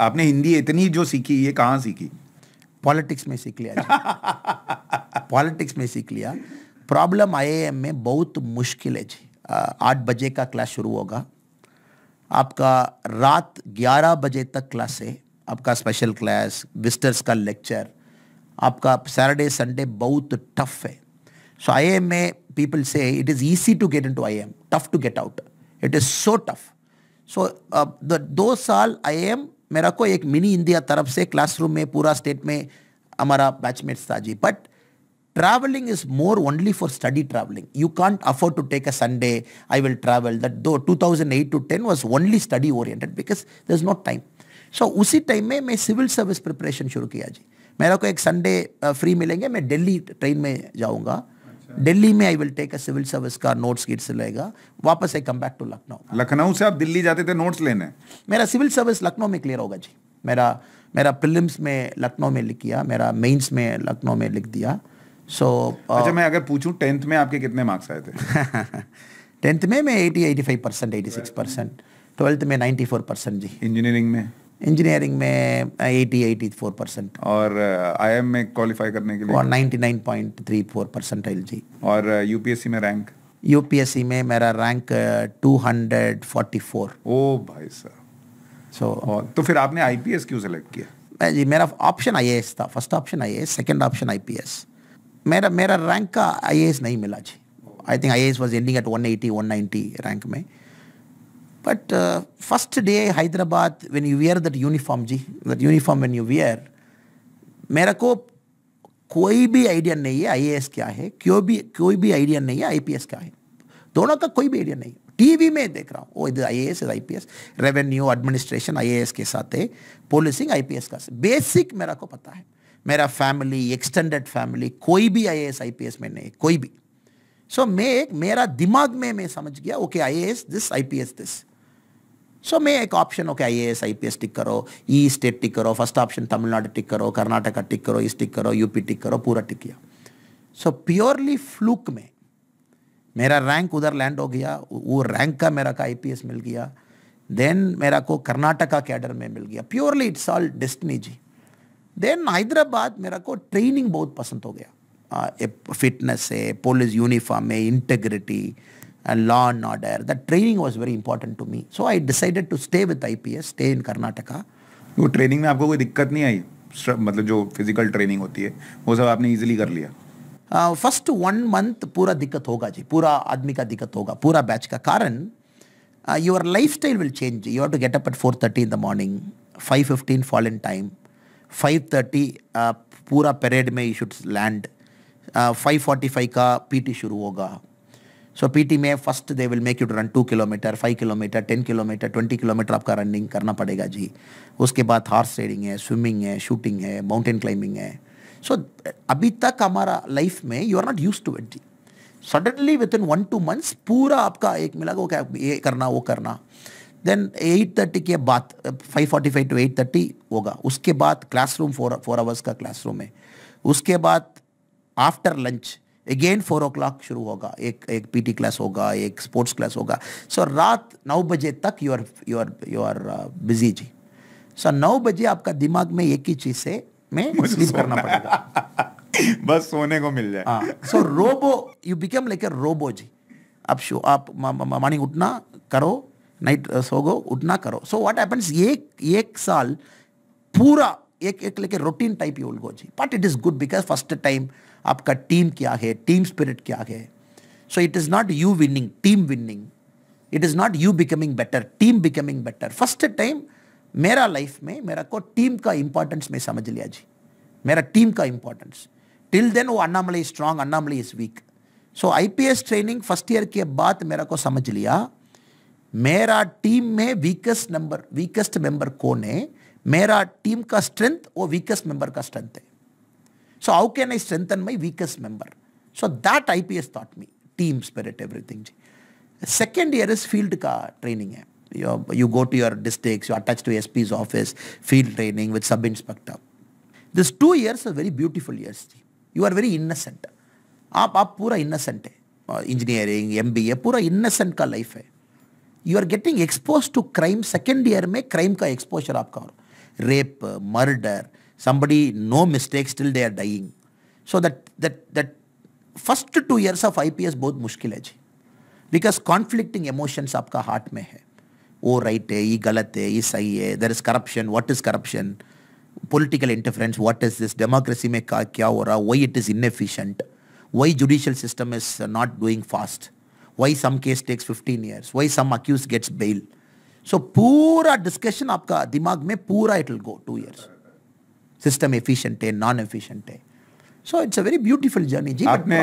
आपने हिंदी इतनी जो सीखी ये कहाँ सीखी पॉलिटिक्स में सीख लिया पॉलिटिक्स में सीख लिया प्रॉब्लम आईएएम में बहुत मुश्किल है जी आठ बजे का क्लास शुरू होगा आपका रात ग्यारह बजे तक क्लास है आपका स्पेशल क्लास विस्टर्स का लेक्चर आपका सैटरडे संडे बहुत टफ है सो आई एम में पीपल से it is easy to get in to I am tough to get out it is so tough so दो साल आई एम मेरा को एक मिनी इंडिया तरफ से क्लासरूम में पूरा स्टेट में हमारा बैचमेट्स था जी but travelling is more only for study travelling you can't afford to take a Sunday I will travel that दो two thousand eight to ten was only study oriented because the is not time so उसी time में मैं civil service preparation शुरू किया जी मेरा को एक Sunday free मिलेंगे मैं डेली ट्रेन में जाऊँगा दिल्ली में I will take a civil service का नोट्स गिर से लेगा वापस I come back to Lucknow Lucknow से आप दिल्ली जाते थे नोट्स लेने मेरा सिविल सर्विस लखनऊ में क्लियर होगा जी मेरा मेरा प्रिलिम्स में लखनऊ में लिख किया मेरा मेंस में लखनऊ में लिख दिया सो so, uh, अच्छा uh, मैं अगर पूछूं टेंथ में आपके कितने मार्क्स आए थे टेंथ में मैं eighty eighty five percent eighty six percent twelfth में नाइन्टी फोर परसेंट जी इंजीनियरिंग में इंजीनियरिंग में एटी एटी फोर परसेंट और आई uh, एम में क्वालिफाई करने के लिए और ninety nine point three four percent L G और यूपीएससी uh, में रैंक यूपीएससी में मेरा rank two hundred forty four ओ भाई साहब सो so, तो फिर आपने आईपीएस क्यों सेलेक्ट किया मैं जी मेरा ऑप्शन आईएएस था first option IAS second option IPS मेरा मेरा रैंक का आईएएस नहीं मिला जी I think IAS was ending at 180 190 rank में But uh, first day Hyderabad, when you wear that uniform, जी that uniform when you wear, मेरा को कोई भी आइडिया नहीं है आईएएस क्या है क्यों भी कोई भी आइडिया नहीं है आईपीएस क्या है दोनों का कोई भी आइडिया नहीं टीवी में देख रहा हूँ ओ इधर I S I P S revenue administration I के साथ है पुलिसिंग आई पी का बेसिक मेरा को पता है मेरा फैमिली एक्सटेंडेड फैमिली कोई भी I A S I P S में नहीं कोई भी सो so, मैं एक मेरा दिमाग में मैं समझ गया okay I S this I P S this so मे मैं एक ऑप्शन हो कि S I P S tick करो ई स्टेट टिक करो फर्स्ट ऑप्शन तमिलनाडु टिक करो कर्नाटका टिक करो ईस्ट टिक करो यूपी टिक करो पूरा टिक किया सो प्योरली फ्लूक में मेरा रैंक उधर लैंड हो गया वो रैंक का मेरा का आईपीएस मिल गया देन मेरा को कर्नाटका कैडर में मिल गया प्योरली इट्स ऑल डेस्टनी जी देन हैदराबाद मेरा को ट्रेनिंग बहुत पसंद हो गया फिटनेस है पुलिस यूनिफॉर्म है integrity and law and order. That training was very important to me. So I decided to stay with IPS, stay in Karnataka. वो ट्रेनिंग में आपको कोई दिक्कत नहीं आई मतलब जो फिजिकल ट्रेनिंग होती है वो सब आपने इजीली कर लिया फर्स्ट वन मंथ पूरा दिक्कत होगा जी पूरा आदमी का दिक्कत होगा पूरा बैच का कारण your life style will change you have to get up at four thirty in the morning five fifteen fall in time five thirty पूरा परेड में you should land five forty five का PT शुरू होगा so PT में first they will make you to run two kilometre five kilometre ten kilometre twenty kilometre आपका running करना पड़ेगा जी उसके बाद हॉर्स राइडिंग है स्विमिंग है शूटिंग है माउंटेन क्लाइंबिंग है सो अभी तक हमारा लाइफ में you are not use to it जी suddenly within one two months पूरा आपका एक मिला वो क्या ये करना वो करना देन एट थर्टी के बाद five forty five to eight thirty होगा उसके बाद क्लासरूम फोर फोर आवर्स का क्लासरूम है उसके बाद after lunch again four o'clock शुरू होगा एक एक पीटी क्लास होगा एक स्पोर्ट्स क्लास होगा सो so, रात नौ बजे तक you are you are you are busy जी सो so, नौ बजे आपका दिमाग में एक ही चीज से मैं स्लीप करना पड़ेगा बस सोने को मिल जाए so robo you become like a robo जी आप शो आप मॉर्निंग उठना करो नाइट uh, सोगो उठना करो सो व्हाट हैपेंस एक एक साल पूरा एक एक लेके रूटीन टाइप ही विल जी but it is good because first time आपका टीम क्या है टीम स्पिरिट क्या है so it is not you winning team winning it is not you becoming better team becoming better first time मेरा life में मेरा को टीम का इंपॉर्टेंस में समझ लिया जी मेरा टीम का इंपॉर्टेंस टिल देन वो is strong Annamalai is weak so IPS training first year के बाद मेरा को समझ लिया मेरा टीम में वीकेस्ट नंबर वीकेस्ट मेंबर कौन है मेरा टीम का स्ट्रेंथ वो वीकेस्ट मेंबर का स्ट्रेंथ है So how can I strengthen my weakest member? So that IPS taught me. Team spirit, everything. Second year is field training. You, you go to your districts, you attach to SP's office, field training with sub-inspector. These two years are very beautiful years. You are very innocent. आप आप पूरा innocent है uh, engineering MBA B A पूरा innocent का life है you are getting expose to crime second year में crime का exposure आपका हो rape somebody no mistakes till they are dying so that that that first two years of ips बहुत मुश्किल है जी बिकॉज कॉन्फ्लिक्टिंग इमोशंस आपका हार्ट में है वो राइट है ये गलत है ये सही है there is corruption what is corruption political interference what is this democracy में का क्या हो रहा वही इट इज इनएफिशिएंट वही judicial system is not doing fast वही सम केस टेक्स 15 इयर्स वही some accuse gets bail so पूरा डिस्कशन आपका दिमाग में पूरा it will go to years system efficient है नॉन एफिशिएंट है so it's a very beautiful journey ji